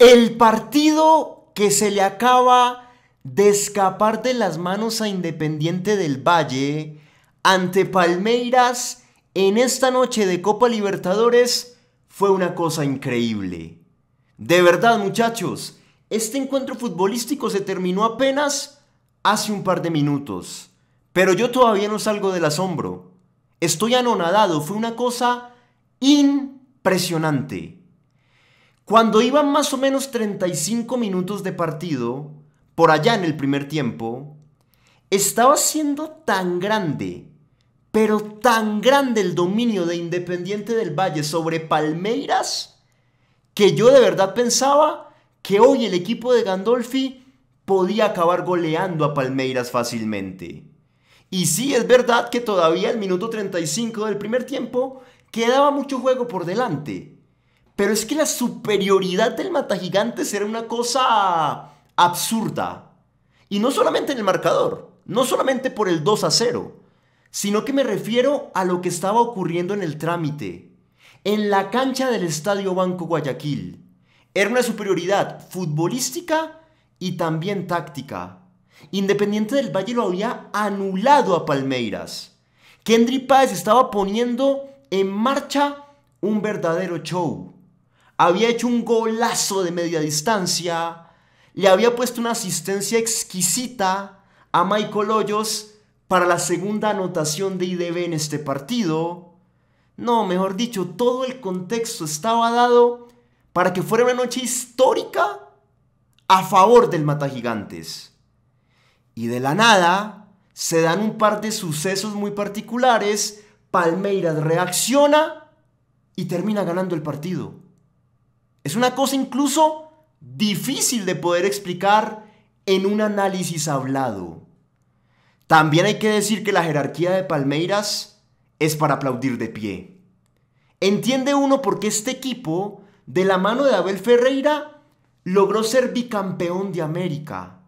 El partido que se le acaba de escapar de las manos a Independiente del Valle ante Palmeiras en esta noche de Copa Libertadores fue una cosa increíble. De verdad muchachos, este encuentro futbolístico se terminó apenas hace un par de minutos. Pero yo todavía no salgo del asombro. Estoy anonadado, fue una cosa impresionante. Cuando iban más o menos 35 minutos de partido, por allá en el primer tiempo, estaba siendo tan grande, pero tan grande el dominio de Independiente del Valle sobre Palmeiras, que yo de verdad pensaba que hoy el equipo de Gandolfi podía acabar goleando a Palmeiras fácilmente. Y sí, es verdad que todavía el minuto 35 del primer tiempo quedaba mucho juego por delante. Pero es que la superioridad del gigantes era una cosa absurda. Y no solamente en el marcador, no solamente por el 2 a 0, sino que me refiero a lo que estaba ocurriendo en el trámite, en la cancha del Estadio Banco Guayaquil. Era una superioridad futbolística y también táctica. Independiente del Valle lo había anulado a Palmeiras. Kendry Páez estaba poniendo en marcha un verdadero show había hecho un golazo de media distancia, le había puesto una asistencia exquisita a Michael Hoyos para la segunda anotación de IDB en este partido. No, mejor dicho, todo el contexto estaba dado para que fuera una noche histórica a favor del Mata Gigantes. Y de la nada se dan un par de sucesos muy particulares. Palmeiras reacciona y termina ganando el partido. Es una cosa incluso difícil de poder explicar en un análisis hablado. También hay que decir que la jerarquía de Palmeiras es para aplaudir de pie. Entiende uno por qué este equipo, de la mano de Abel Ferreira, logró ser bicampeón de América.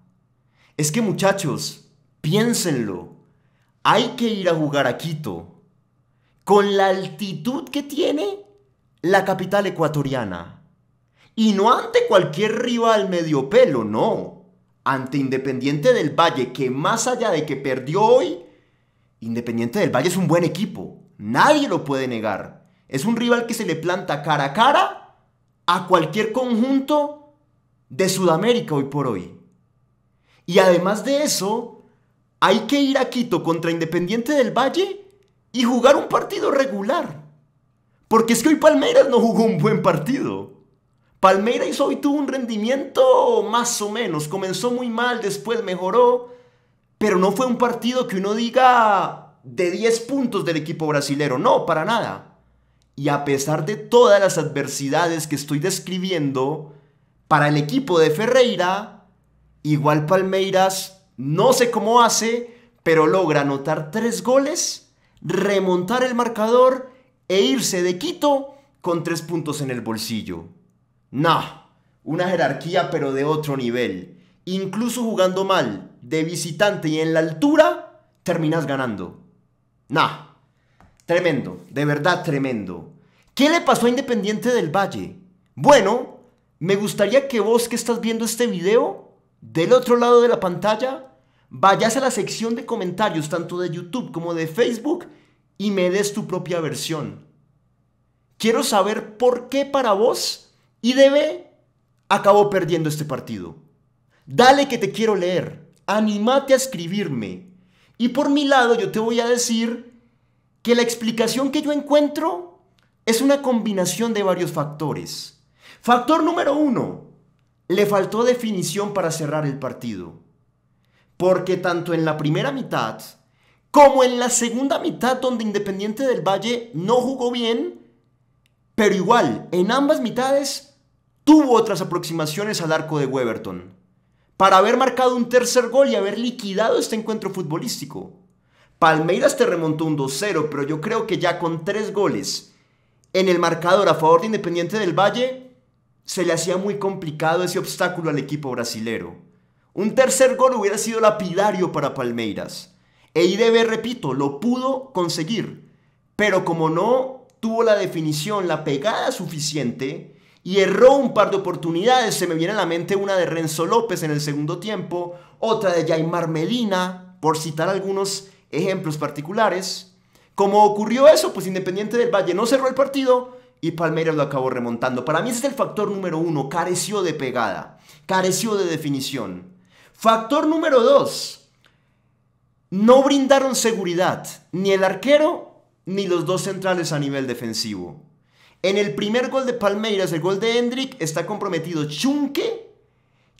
Es que muchachos, piénsenlo, hay que ir a jugar a Quito. Con la altitud que tiene la capital ecuatoriana. Y no ante cualquier rival medio pelo, no. Ante Independiente del Valle, que más allá de que perdió hoy, Independiente del Valle es un buen equipo. Nadie lo puede negar. Es un rival que se le planta cara a cara a cualquier conjunto de Sudamérica hoy por hoy. Y además de eso, hay que ir a Quito contra Independiente del Valle y jugar un partido regular. Porque es que hoy Palmeiras no jugó un buen partido. Palmeiras hoy tuvo un rendimiento más o menos. Comenzó muy mal, después mejoró. Pero no fue un partido que uno diga de 10 puntos del equipo brasilero. No, para nada. Y a pesar de todas las adversidades que estoy describiendo, para el equipo de Ferreira, igual Palmeiras, no sé cómo hace, pero logra anotar tres goles, remontar el marcador e irse de Quito con tres puntos en el bolsillo. Nah, una jerarquía pero de otro nivel. Incluso jugando mal, de visitante y en la altura, terminas ganando. Nah, tremendo, de verdad tremendo. ¿Qué le pasó a Independiente del Valle? Bueno, me gustaría que vos que estás viendo este video, del otro lado de la pantalla, vayas a la sección de comentarios tanto de YouTube como de Facebook y me des tu propia versión. Quiero saber por qué para vos y debe acabó perdiendo este partido. Dale que te quiero leer, Anímate a escribirme. Y por mi lado yo te voy a decir que la explicación que yo encuentro es una combinación de varios factores. Factor número uno, le faltó definición para cerrar el partido. Porque tanto en la primera mitad como en la segunda mitad donde Independiente del Valle no jugó bien, pero igual, en ambas mitades tuvo otras aproximaciones al arco de Weberton, para haber marcado un tercer gol y haber liquidado este encuentro futbolístico. Palmeiras te remontó un 2-0, pero yo creo que ya con tres goles en el marcador a favor de Independiente del Valle, se le hacía muy complicado ese obstáculo al equipo brasilero. Un tercer gol hubiera sido lapidario para Palmeiras. E IDB, repito, lo pudo conseguir, pero como no tuvo la definición, la pegada suficiente, y erró un par de oportunidades. Se me viene a la mente una de Renzo López en el segundo tiempo, otra de Jaimar Melina, por citar algunos ejemplos particulares. Como ocurrió eso, pues Independiente del Valle no cerró el partido y Palmeiras lo acabó remontando. Para mí ese es el factor número uno, careció de pegada, careció de definición. Factor número dos, no brindaron seguridad, ni el arquero ni los dos centrales a nivel defensivo. En el primer gol de Palmeiras, el gol de Hendrik, está comprometido Chunque,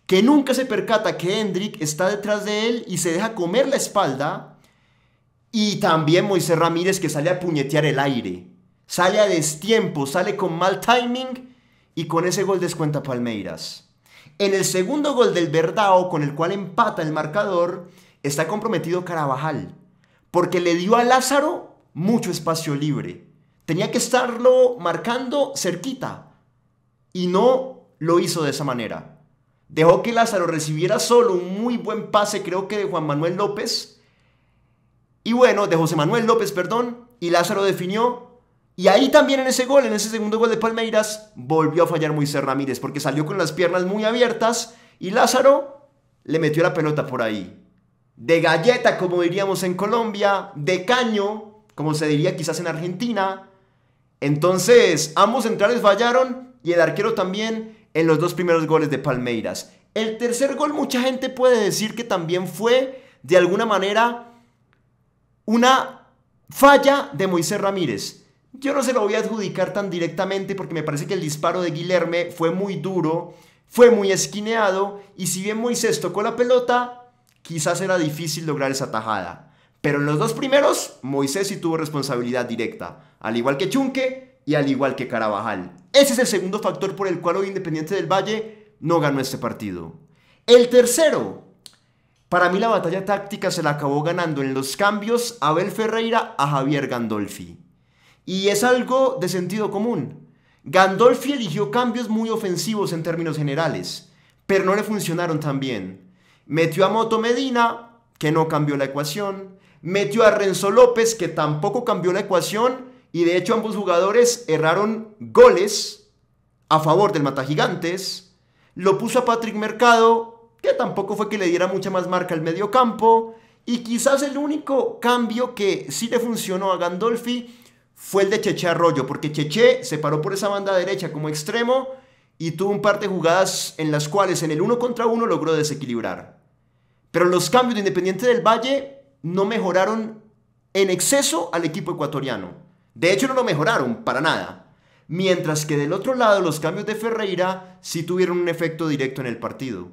que nunca se percata que Hendrik está detrás de él y se deja comer la espalda. Y también Moisés Ramírez, que sale a puñetear el aire. Sale a destiempo, sale con mal timing y con ese gol descuenta Palmeiras. En el segundo gol del Verdao, con el cual empata el marcador, está comprometido Carabajal, porque le dio a Lázaro mucho espacio libre. Tenía que estarlo marcando cerquita. Y no lo hizo de esa manera. Dejó que Lázaro recibiera solo un muy buen pase, creo que de Juan Manuel López. Y bueno, de José Manuel López, perdón. Y Lázaro definió. Y ahí también en ese gol, en ese segundo gol de Palmeiras, volvió a fallar Moisés Ramírez porque salió con las piernas muy abiertas y Lázaro le metió la pelota por ahí. De galleta, como diríamos en Colombia, de caño, como se diría quizás en Argentina, entonces, ambos centrales fallaron y el arquero también en los dos primeros goles de Palmeiras. El tercer gol mucha gente puede decir que también fue de alguna manera una falla de Moisés Ramírez. Yo no se lo voy a adjudicar tan directamente porque me parece que el disparo de Guilherme fue muy duro, fue muy esquineado y si bien Moisés tocó la pelota, quizás era difícil lograr esa tajada. Pero en los dos primeros, Moisés sí tuvo responsabilidad directa, al igual que Chunque y al igual que Carabajal. Ese es el segundo factor por el cual hoy Independiente del Valle no ganó este partido. El tercero, para mí la batalla táctica se la acabó ganando en los cambios Abel Ferreira a Javier Gandolfi. Y es algo de sentido común. Gandolfi eligió cambios muy ofensivos en términos generales, pero no le funcionaron tan bien. Metió a Moto Medina, que no cambió la ecuación. Metió a Renzo López, que tampoco cambió la ecuación, y de hecho ambos jugadores erraron goles a favor del Matagigantes. Lo puso a Patrick Mercado, que tampoco fue que le diera mucha más marca al campo. Y quizás el único cambio que sí le funcionó a Gandolfi fue el de Cheche Arroyo, porque Cheche se paró por esa banda derecha como extremo y tuvo un par de jugadas en las cuales en el uno contra uno logró desequilibrar. Pero los cambios de Independiente del Valle no mejoraron en exceso al equipo ecuatoriano. De hecho, no lo mejoraron para nada. Mientras que del otro lado, los cambios de Ferreira sí tuvieron un efecto directo en el partido.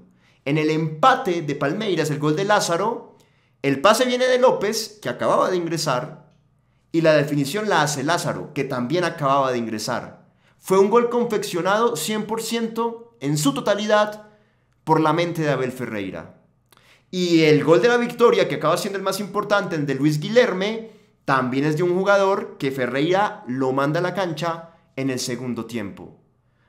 En el empate de Palmeiras, el gol de Lázaro, el pase viene de López, que acababa de ingresar, y la definición la hace Lázaro, que también acababa de ingresar. Fue un gol confeccionado 100% en su totalidad por la mente de Abel Ferreira. Y el gol de la victoria, que acaba siendo el más importante, el de Luis Guillerme, también es de un jugador que Ferreira lo manda a la cancha en el segundo tiempo.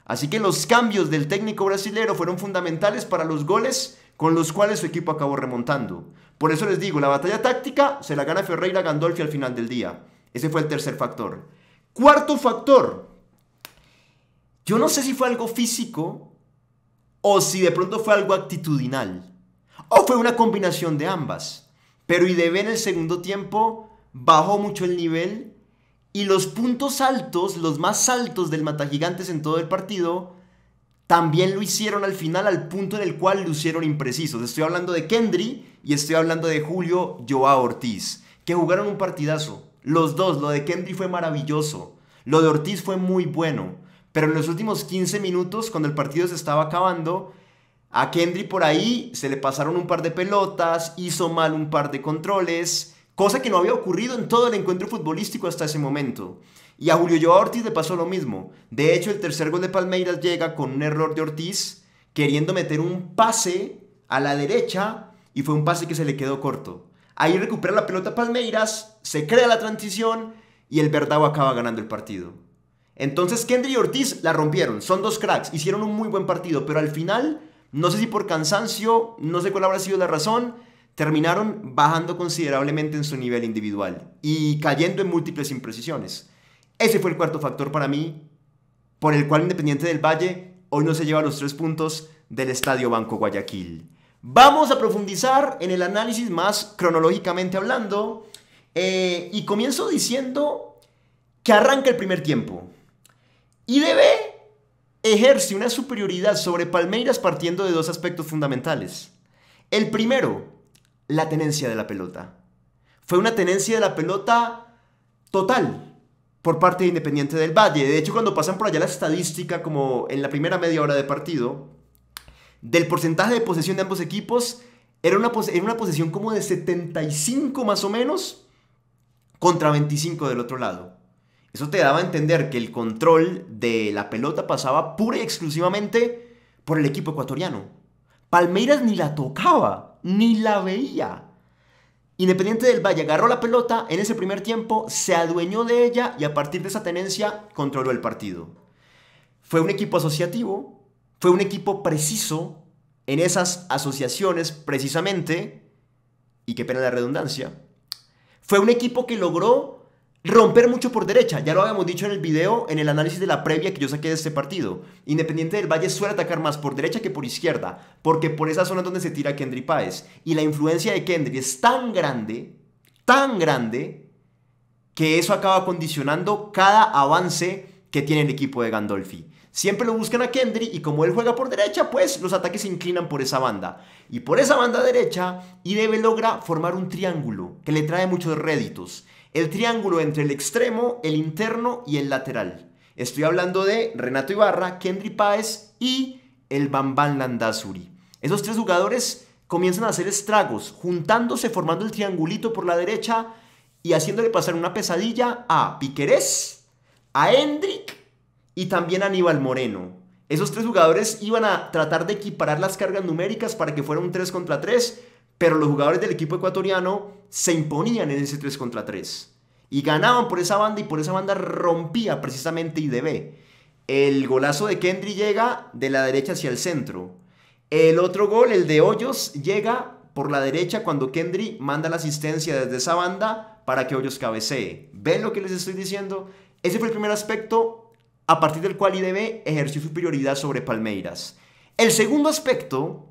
Así que los cambios del técnico brasilero fueron fundamentales para los goles con los cuales su equipo acabó remontando. Por eso les digo, la batalla táctica se la gana Ferreira Gandolfi al final del día. Ese fue el tercer factor. Cuarto factor. Yo no sé si fue algo físico o si de pronto fue algo actitudinal o fue una combinación de ambas. Pero IDB en el segundo tiempo bajó mucho el nivel y los puntos altos, los más altos del Matagigantes en todo el partido, también lo hicieron al final al punto en el cual lucieron imprecisos. Estoy hablando de Kendry y estoy hablando de Julio Joao Ortiz, que jugaron un partidazo. Los dos, lo de Kendry fue maravilloso, lo de Ortiz fue muy bueno, pero en los últimos 15 minutos, cuando el partido se estaba acabando, a Kendry por ahí se le pasaron un par de pelotas, hizo mal un par de controles, cosa que no había ocurrido en todo el encuentro futbolístico hasta ese momento. Y a Julio Joao Ortiz le pasó lo mismo. De hecho, el tercer gol de Palmeiras llega con un error de Ortiz, queriendo meter un pase a la derecha, y fue un pase que se le quedó corto. Ahí recupera la pelota Palmeiras, se crea la transición, y el Verdao acaba ganando el partido. Entonces Kendry y Ortiz la rompieron, son dos cracks, hicieron un muy buen partido, pero al final no sé si por cansancio, no sé cuál habrá sido la razón, terminaron bajando considerablemente en su nivel individual y cayendo en múltiples imprecisiones. Ese fue el cuarto factor para mí, por el cual Independiente del Valle hoy no se lleva los tres puntos del Estadio Banco Guayaquil. Vamos a profundizar en el análisis más cronológicamente hablando eh, y comienzo diciendo que arranca el primer tiempo. Y debe ejerce una superioridad sobre Palmeiras partiendo de dos aspectos fundamentales. El primero, la tenencia de la pelota. Fue una tenencia de la pelota total por parte de Independiente del Valle. De hecho, cuando pasan por allá la estadística, como en la primera media hora de partido, del porcentaje de posesión de ambos equipos, era una, era una posesión como de 75 más o menos contra 25 del otro lado. Eso te daba a entender que el control de la pelota pasaba pura y exclusivamente por el equipo ecuatoriano. Palmeiras ni la tocaba, ni la veía. Independiente del Valle agarró la pelota en ese primer tiempo, se adueñó de ella y a partir de esa tenencia controló el partido. Fue un equipo asociativo, fue un equipo preciso en esas asociaciones precisamente, y qué pena la redundancia, fue un equipo que logró Romper mucho por derecha, ya lo habíamos dicho en el video, en el análisis de la previa que yo saqué de este partido. Independiente del Valle suele atacar más por derecha que por izquierda, porque por esa zona es donde se tira Kendry Páez. Y la influencia de Kendry es tan grande, tan grande, que eso acaba condicionando cada avance que tiene el equipo de Gandolfi. Siempre lo buscan a Kendry y como él juega por derecha, pues los ataques se inclinan por esa banda. Y por esa banda derecha, IDB logra formar un triángulo que le trae muchos réditos. El triángulo entre el extremo, el interno y el lateral. Estoy hablando de Renato Ibarra, Kendry Páez y el Bambán Landazuri. Esos tres jugadores comienzan a hacer estragos, juntándose, formando el triangulito por la derecha y haciéndole pasar una pesadilla a Piquerés, a Hendrik y también a Aníbal Moreno. Esos tres jugadores iban a tratar de equiparar las cargas numéricas para que fuera un 3 contra 3 pero los jugadores del equipo ecuatoriano se imponían en ese 3 contra 3 y ganaban por esa banda y por esa banda rompía precisamente IDB. El golazo de Kendry llega de la derecha hacia el centro. El otro gol, el de Hoyos, llega por la derecha cuando Kendry manda la asistencia desde esa banda para que Hoyos cabecee. ¿Ven lo que les estoy diciendo? Ese fue el primer aspecto a partir del cual IDB ejerció superioridad sobre Palmeiras. El segundo aspecto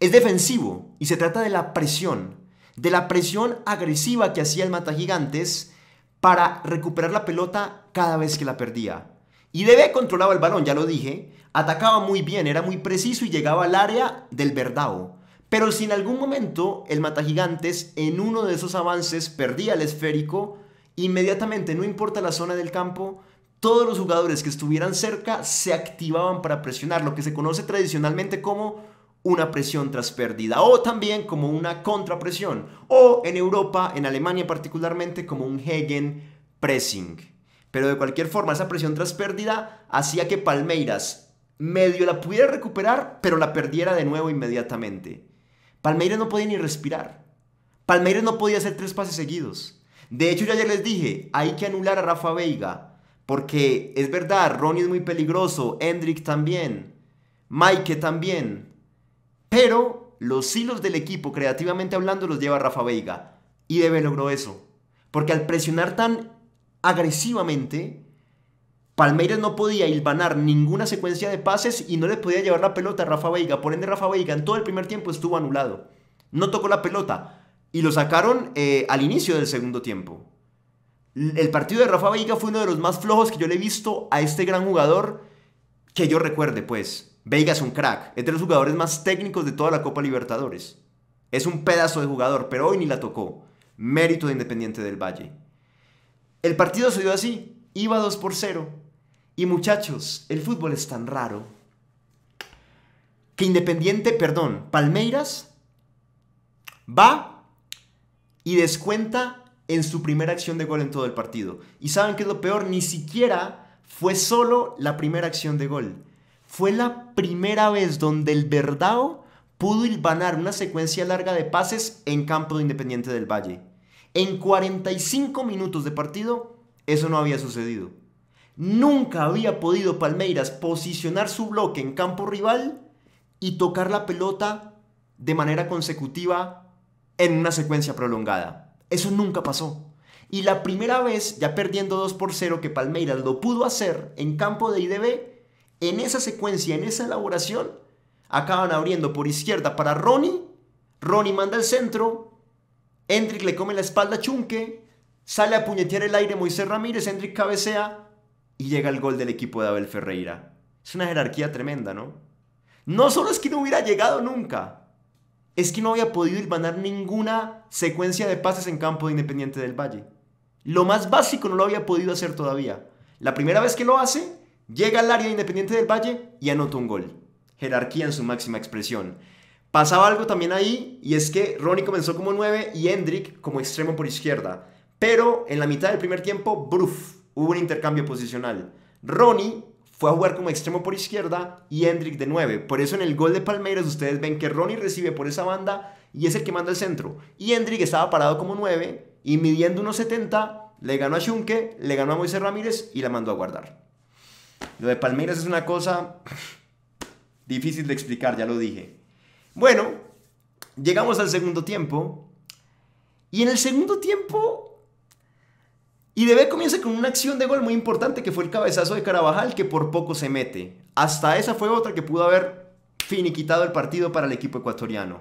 es defensivo y se trata de la presión, de la presión agresiva que hacía el mata gigantes para recuperar la pelota cada vez que la perdía. Y Debe controlaba el balón, ya lo dije, atacaba muy bien, era muy preciso y llegaba al área del verdao. Pero si en algún momento el mata gigantes en uno de esos avances perdía el esférico, inmediatamente, no importa la zona del campo, todos los jugadores que estuvieran cerca se activaban para presionar, lo que se conoce tradicionalmente como una presión tras pérdida o también como una contrapresión o en Europa, en Alemania particularmente, como un Pressing... Pero de cualquier forma, esa presión tras pérdida hacía que Palmeiras medio la pudiera recuperar, pero la perdiera de nuevo inmediatamente. Palmeiras no podía ni respirar. Palmeiras no podía hacer tres pases seguidos. De hecho, ya ayer les dije, hay que anular a Rafa Veiga, porque es verdad, Ronnie es muy peligroso, Hendrik también, Maike también, pero los hilos del equipo, creativamente hablando, los lleva Rafa Veiga. Y Debe logró eso. Porque al presionar tan agresivamente, Palmeiras no podía hilvanar ninguna secuencia de pases y no le podía llevar la pelota a Rafa Veiga. Por ende, Rafa Veiga en todo el primer tiempo estuvo anulado. No tocó la pelota. Y lo sacaron eh, al inicio del segundo tiempo. El partido de Rafa Veiga fue uno de los más flojos que yo le he visto a este gran jugador que yo recuerde, pues. Vega es un crack, es de los jugadores más técnicos de toda la Copa Libertadores. Es un pedazo de jugador, pero hoy ni la tocó. Mérito de Independiente del Valle. El partido se dio así, iba 2 por 0. Y muchachos, el fútbol es tan raro que Independiente, perdón, Palmeiras va y descuenta en su primera acción de gol en todo el partido. Y saben que es lo peor, ni siquiera fue solo la primera acción de gol. Fue la primera vez donde el Verdao pudo hilvanar una secuencia larga de pases en campo de Independiente del Valle. En 45 minutos de partido, eso no había sucedido. Nunca había podido Palmeiras posicionar su bloque en campo rival y tocar la pelota de manera consecutiva en una secuencia prolongada. Eso nunca pasó. Y la primera vez, ya perdiendo 2 por 0, que Palmeiras lo pudo hacer en campo de IDB, en esa secuencia, en esa elaboración, acaban abriendo por izquierda para Ronnie. Ronnie manda al centro. Hendrik le come la espalda a Chunke, Sale a puñetear el aire Moisés Ramírez. Hendrick cabecea. Y llega el gol del equipo de Abel Ferreira. Es una jerarquía tremenda, ¿no? No solo es que no hubiera llegado nunca. Es que no había podido ganar ninguna secuencia de pases en campo de Independiente del Valle. Lo más básico no lo había podido hacer todavía. La primera vez que lo hace Llega al área independiente del Valle y anota un gol. Jerarquía en su máxima expresión. Pasaba algo también ahí y es que Ronnie comenzó como 9 y Hendrick como extremo por izquierda. Pero en la mitad del primer tiempo, bruf, hubo un intercambio posicional. Ronnie fue a jugar como extremo por izquierda y Hendrick de 9. Por eso en el gol de Palmeiras ustedes ven que Ronnie recibe por esa banda y es el que manda el centro. Y Hendrick estaba parado como 9 y midiendo unos 70 le ganó a Schunke, le ganó a Moisés Ramírez y la mandó a guardar. Lo de Palmeiras es una cosa difícil de explicar, ya lo dije. Bueno, llegamos al segundo tiempo. Y en el segundo tiempo, IDB comienza con una acción de gol muy importante que fue el cabezazo de Carabajal que por poco se mete. Hasta esa fue otra que pudo haber finiquitado el partido para el equipo ecuatoriano.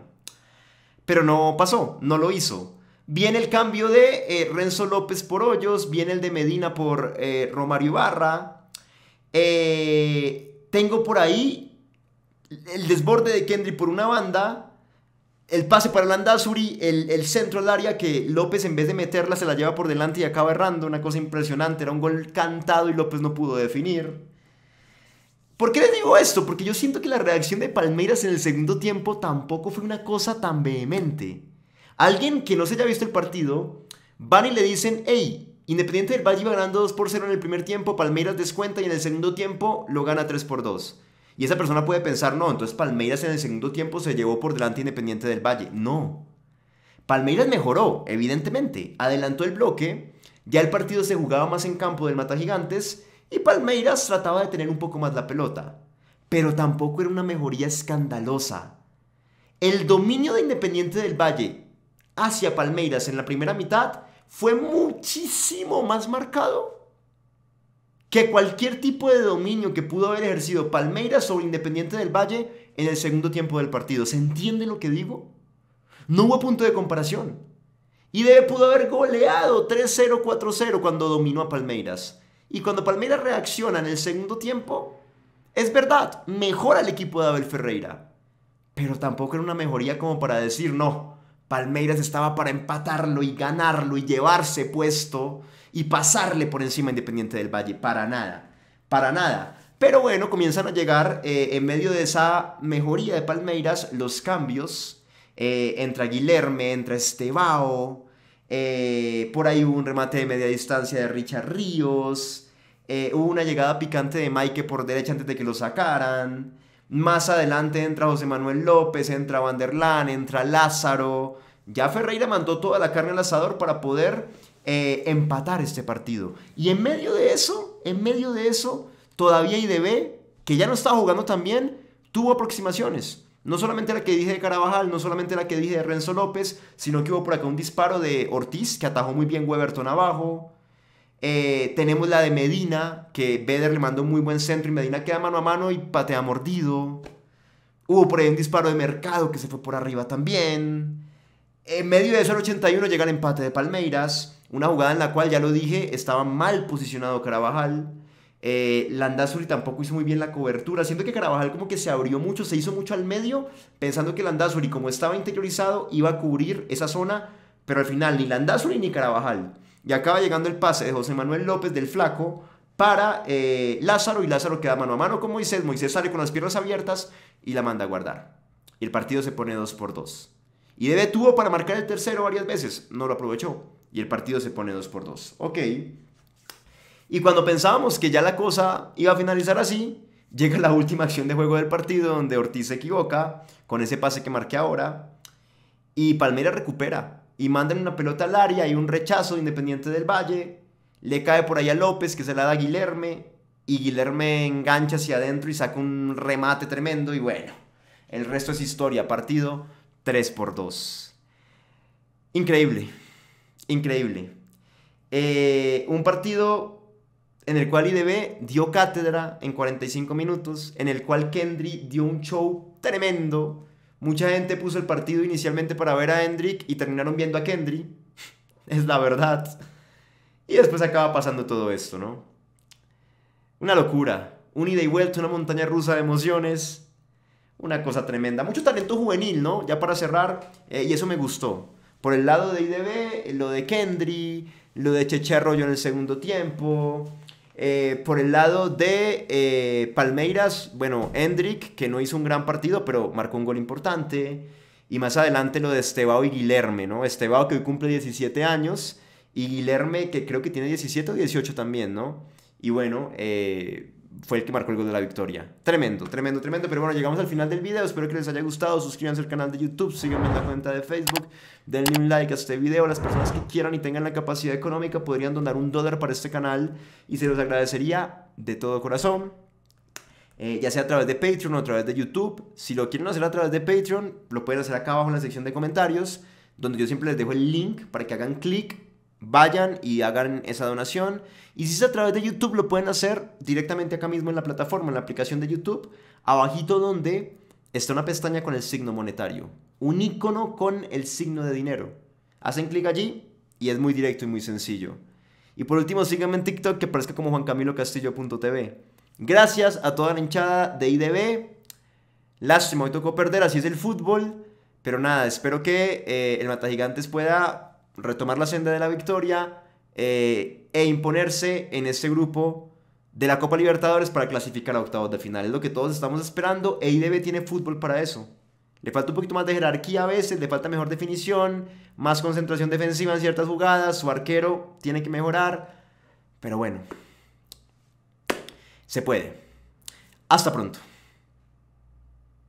Pero no pasó, no lo hizo. Viene el cambio de eh, Renzo López por Hoyos, viene el de Medina por eh, Romario Ibarra, eh, tengo por ahí el desborde de Kendry por una banda, el pase para Landazuri, el, el centro al área que López en vez de meterla se la lleva por delante y acaba errando, una cosa impresionante, era un gol cantado y López no pudo definir. ¿Por qué les digo esto? Porque yo siento que la reacción de Palmeiras en el segundo tiempo tampoco fue una cosa tan vehemente. Alguien que no se haya visto el partido, van y le dicen, hey, Independiente del Valle iba ganando 2 por 0 en el primer tiempo, Palmeiras descuenta y en el segundo tiempo lo gana 3 por 2. Y esa persona puede pensar, no, entonces Palmeiras en el segundo tiempo se llevó por delante Independiente del Valle. No. Palmeiras mejoró, evidentemente. Adelantó el bloque, ya el partido se jugaba más en campo del Mata Gigantes y Palmeiras trataba de tener un poco más la pelota. Pero tampoco era una mejoría escandalosa. El dominio de Independiente del Valle hacia Palmeiras en la primera mitad fue muchísimo más marcado que cualquier tipo de dominio que pudo haber ejercido Palmeiras sobre Independiente del Valle en el segundo tiempo del partido. ¿Se entiende lo que digo? No hubo punto de comparación. Y debe pudo haber goleado 3-0, 4-0 cuando dominó a Palmeiras. Y cuando Palmeiras reacciona en el segundo tiempo, es verdad, mejora el equipo de Abel Ferreira. Pero tampoco era una mejoría como para decir, no, Palmeiras estaba para empatarlo y ganarlo y llevarse puesto y pasarle por encima Independiente del Valle. Para nada, para nada. Pero bueno, comienzan a llegar eh, en medio de esa mejoría de Palmeiras los cambios. Eh, entra Guilherme, entra Estebao. Eh, por ahí hubo un remate de media distancia de Richard Ríos. hubo una llegada picante de Mike por derecha antes de que lo sacaran. Más adelante entra José Manuel López, entra Vanderlan, entra Lázaro. Ya Ferreira mandó toda la carne al asador para poder eh, empatar este partido. Y en medio de eso, en medio de eso, todavía IDB, que ya no estaba jugando tan bien, tuvo aproximaciones. No solamente la que dije de Carabajal, no solamente la que dije de Renzo López, sino que hubo por acá un disparo de Ortiz que atajó muy bien Weberton abajo. Eh, tenemos la de Medina, que Beder le mandó muy buen centro y Medina queda mano a mano y patea mordido. Hubo por ahí un disparo de mercado que se fue por arriba también. En medio de eso, el 81 llega el empate de Palmeiras. Una jugada en la cual, ya lo dije, estaba mal posicionado Carabajal. Eh, Landazuri tampoco hizo muy bien la cobertura. Siento que Carabajal como que se abrió mucho, se hizo mucho al medio, pensando que Landazuri, como estaba interiorizado, iba a cubrir esa zona. Pero al final, ni Landazuri ni Carabajal. Y acaba llegando el pase de José Manuel López del Flaco para eh, Lázaro y Lázaro queda mano a mano con Moisés. Moisés sale con las piernas abiertas y la manda a guardar. Y el partido se pone 2 por 2. Y Debe tuvo para marcar el tercero varias veces, no lo aprovechó. Y el partido se pone 2 por 2. Ok. Y cuando pensábamos que ya la cosa iba a finalizar así, llega la última acción de juego del partido donde Ortiz se equivoca con ese pase que marqué ahora. Y Palmera recupera y mandan una pelota al área y un rechazo Independiente del Valle. Le cae por ahí a López que se la da a Guilherme y Guilherme engancha hacia adentro y saca un remate tremendo y bueno, el resto es historia. Partido 3 por 2. Increíble, increíble. Eh, un partido en el cual IDB dio cátedra en 45 minutos, en el cual Kendry dio un show tremendo Mucha gente puso el partido inicialmente para ver a Hendrick y terminaron viendo a Kendry. Es la verdad. Y después acaba pasando todo esto, ¿no? Una locura. Un ida y vuelta, una montaña rusa de emociones. Una cosa tremenda. Mucho talento juvenil, ¿no? Ya para cerrar. Eh, y eso me gustó. Por el lado de IDB, lo de Kendry, lo de Cheche Arroyo en el segundo tiempo. Eh, por el lado de eh, Palmeiras, bueno, Hendrick, que no hizo un gran partido, pero marcó un gol importante. Y más adelante lo de Estebao y Guilherme, ¿no? Estebao que hoy cumple 17 años y Guilherme que creo que tiene 17 o 18 también, ¿no? Y bueno, eh, fue el que marcó el gol de la victoria. Tremendo, tremendo, tremendo. Pero bueno, llegamos al final del video. Espero que les haya gustado. Suscríbanse al canal de YouTube, síganme en la cuenta de Facebook. Denle un like a este video. Las personas que quieran y tengan la capacidad económica podrían donar un dólar para este canal y se los agradecería de todo corazón. Eh, ya sea a través de Patreon o a través de YouTube. Si lo quieren hacer a través de Patreon, lo pueden hacer acá abajo en la sección de comentarios, donde yo siempre les dejo el link para que hagan clic vayan y hagan esa donación. Y si es a través de YouTube, lo pueden hacer directamente acá mismo en la plataforma, en la aplicación de YouTube, abajito donde está una pestaña con el signo monetario, un icono con el signo de dinero. Hacen clic allí y es muy directo y muy sencillo. Y por último, síganme en TikTok que parezca como juancamilocastillo.tv. Gracias a toda la hinchada de IDB. Lástima, hoy tocó perder, así es el fútbol. Pero nada, espero que eh, el Matagigantes pueda retomar la senda de la victoria eh, e imponerse en ese grupo de la Copa Libertadores para clasificar a octavos de final. Es lo que todos estamos esperando e tiene fútbol para eso. Le falta un poquito más de jerarquía a veces, le falta mejor definición, más concentración defensiva en ciertas jugadas, su arquero tiene que mejorar, pero bueno, se puede. Hasta pronto.